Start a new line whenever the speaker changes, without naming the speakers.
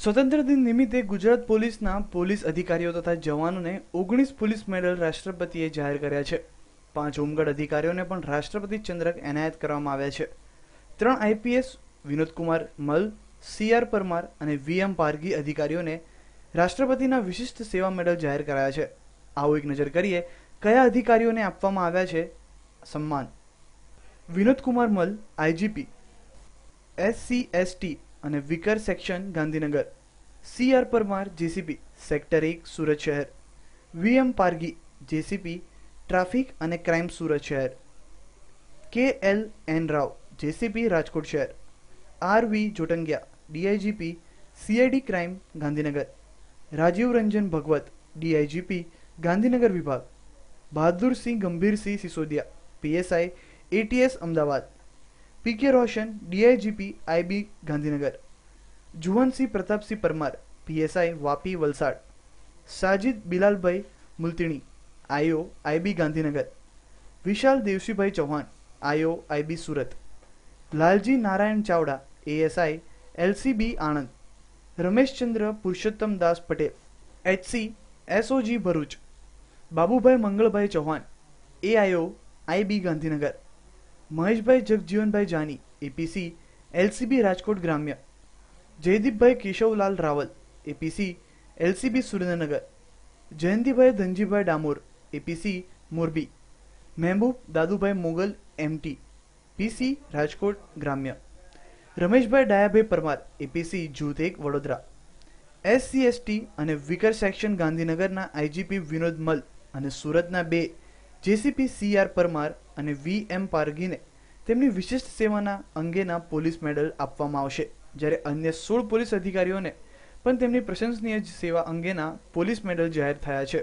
સ્વતંત્ર દિન નિમિત્તે ગુજરાત પોલીસના પોલીસ અધિકારીઓ તથા જવાનોને ઓગણીસ પોલીસ મેડલ રાષ્ટ્રપતિએ જાહેર કર્યા છે પાંચ હોમગાર્ડ અધિકારીઓને પણ રાષ્ટ્રપતિ ચંદ્રક એનાયત કરવામાં આવ્યા છે ત્રણ આઈપીએસ વિનોદકુમાર મલ સીઆર પરમાર અને વીએમ પારગી અધિકારીઓને રાષ્ટ્રપતિના વિશિષ્ટ સેવા મેડલ જાહેર કરાયા છે આવો એક નજર કરીએ કયા અધિકારીઓને આપવામાં આવ્યા છે સન્માન વિનોદકુમાર મલ આઈજીપી એસસી એસટી અને weaker section Gandhinagar C R Parmar JCP sector એક સુરત શહેર V M Pargi JCP traffic અને ક્રાઇમ સુરત શહેર K L N Rao JCP Rajkot શહેર R V Jotangiya DIGP CID crime Gandhinagar Rajiv Ranjan Bhagwat DIGP Gandhinagar વિભાગ Bahadursinh Gambhirsinh Sisodia PSI ATS Ahmedabad P K Roshan DIGP IB Gandhinagar Juvansinh Pratapsinh Parmar PSI Vapi Valsad Sajid Bilalbhai Multini IO IB Gandhinagar Vishal દેવસીભાઈ Chauhan IO IB Surat Lalji Narayan Chavda ASI LCB Anand Rameshchandra Purushottam Das Patel HC SOG Bharuch Babubhai Mangalbhai Chauhan AIO IB Gandhinagar Maheshbhai Jagjivanbhai Jani APC LCB Rajkot ગ્રામ્ય Jaydeepbhai Keshavlal Raval APC LCB Surendranagar Jayantibhai Dhanjibhai Damor APC Morbi Mehboob Dadubhai Mogal MT PC Rajkot ગ્રામ્ય Rameshbhai Dayabhai Parmar APC જૂથ એક Vadodara SC ST અને weaker section ગાંધીનગરના IGP Vinod Mal અને સુરતના બે જેસીપી સી આર પરમાર અને વી એમ પારગીને તેમની વિશિષ્ટ સેવાના અંગેના પોલીસ મેડલ આપવામાં આવશે જ્યારે અન્ય સોળ પોલીસ અધિકારીઓને પણ તેમની પ્રશંસનીય સેવા અંગેના પોલીસ મેડલ જાહેર થયા છે